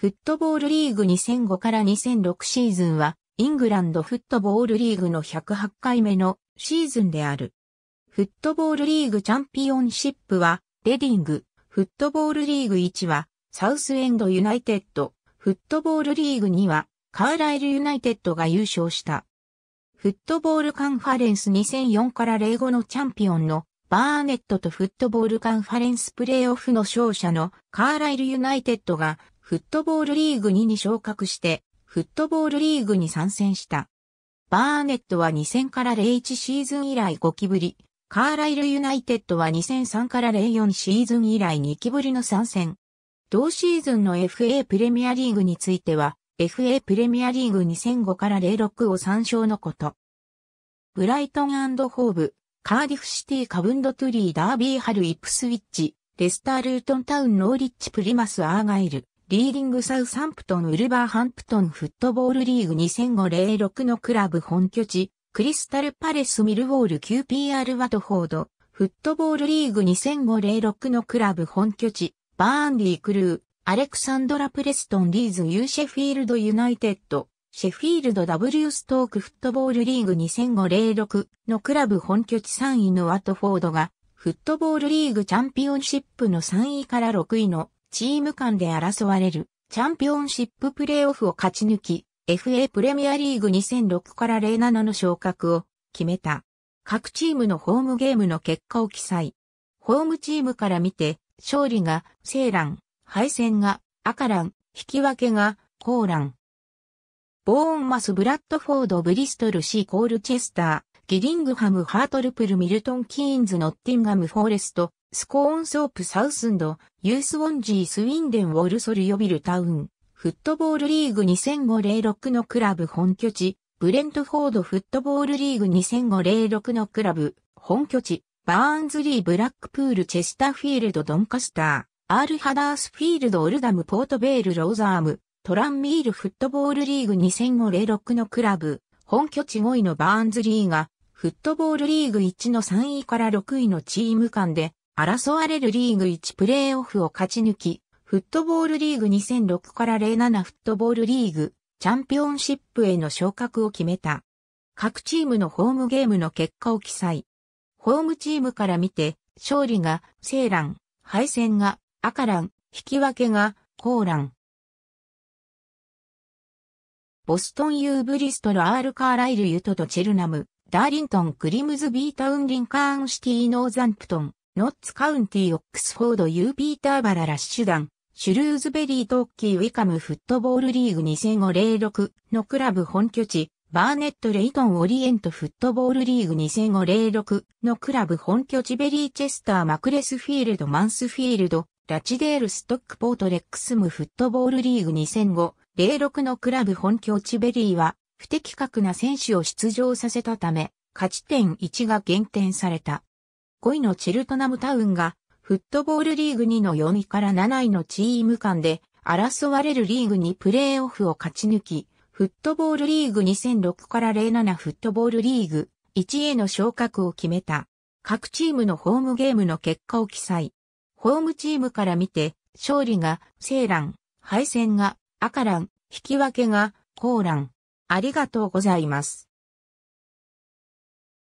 フットボールリーグ2005から2006シーズンは、イングランドフットボールリーグの108回目のシーズンである。フットボールリーグチャンピオンシップは、レディング、フットボールリーグ1は、サウスエンドユナイテッド、フットボールリーグ2は、カーライルユナイテッドが優勝した。フットボールカンファレンス2004から05のチャンピオンのバーネットとフットボールカンファレンスプレーオフの勝者のカーライルユナイテッドがフットボールリーグ2に昇格して、フットボールリーグに参戦した。バーネットは2000から01シーズン以来5期ぶり、カーライルユナイテッドは2003から04シーズン以来2期ぶりの参戦。同シーズンの FA プレミアリーグについては、FA プレミアリーグ2005から06を参照のこと。ブライトンホーブ、カーディフシティカブンドトゥリーダービーハルイプスウィッチ、レスタールートンタウンノーリッチプリマスアーガイル、リーディングサウサンプトンウルバーハンプトンフットボールリーグ2005-06のクラブ本拠地、クリスタルパレスミルウォール QPR ワトフォード、フットボールリーグ2005-06のクラブ本拠地、バーンディクルー、アレクサンドラ・プレストン・リーズ・ユーシェフィールド・ユナイテッド、シェフィールド・ W・ ストーク・フットボールリーグ2005-06のクラブ本拠地3位のワトフォードが、フットボールリーグチャンピオンシップの3位から6位のチーム間で争われるチャンピオンシッププレーオフを勝ち抜き、FA プレミアリーグ2006から07の昇格を決めた。各チームのホームゲームの結果を記載。ホームチームから見て、勝利がセーラン、敗戦が赤ン、引き分けがコーラン。ボーンマス・ブラッドフォード・ブリストル・シー・コール・チェスター、ギリングハム・ハートルプル・ミルトン・キーンズ・ノッティンガム・フォーレスト、スコーンソープサウスンド、ユースウォンジースウィンデンウォルソルヨビルタウン、フットボールリーグ2005-06のクラブ本拠地、ブレントフォードフットボールリーグ2005-06のクラブ本拠地、バーンズリーブラックプールチェスターフィールドドンカスター、アールハダースフィールドオルダムポートベールローザーム、トランミールフットボールリーグ2005-06のクラブ、本拠地5位のバーンズリーが、フットボールリーグ1の3位から6位のチーム間で、争われるリーグ1プレーオフを勝ち抜き、フットボールリーグ2006から07フットボールリーグチャンピオンシップへの昇格を決めた。各チームのホームゲームの結果を記載。ホームチームから見て、勝利がラン、敗戦が赤蘭、引き分けがコーラン。ボストンユー・ブリストルカーライルユトとチェルナム、ダーリントンクリムズビータウンリンカーンシティノーザンプトン、ノッツカウンティオックスフォードユーピーターバララッシュダン、シュルーズベリートッキーウィカムフットボールリーグ2005-06のクラブ本拠地、バーネット・レイトン・オリエント・フットボールリーグ2005-06のクラブ本拠地ベリー・チェスター・マクレスフィールド・マンスフィールド、ラチデール・ストックポート・レックスム・フットボールリーグ2005-06のクラブ本拠地ベリーは、不適格な選手を出場させたため、勝ち点1が減点された。5位のチルトナムタウンが、フットボールリーグ2の4位から7位のチーム間で、争われるリーグにプレーオフを勝ち抜き、フットボールリーグ2006から07フットボールリーグ1への昇格を決めた。各チームのホームゲームの結果を記載。ホームチームから見て、勝利が、セーラン、敗戦が、赤ラン、引き分けが、コーラン。ありがとうございます。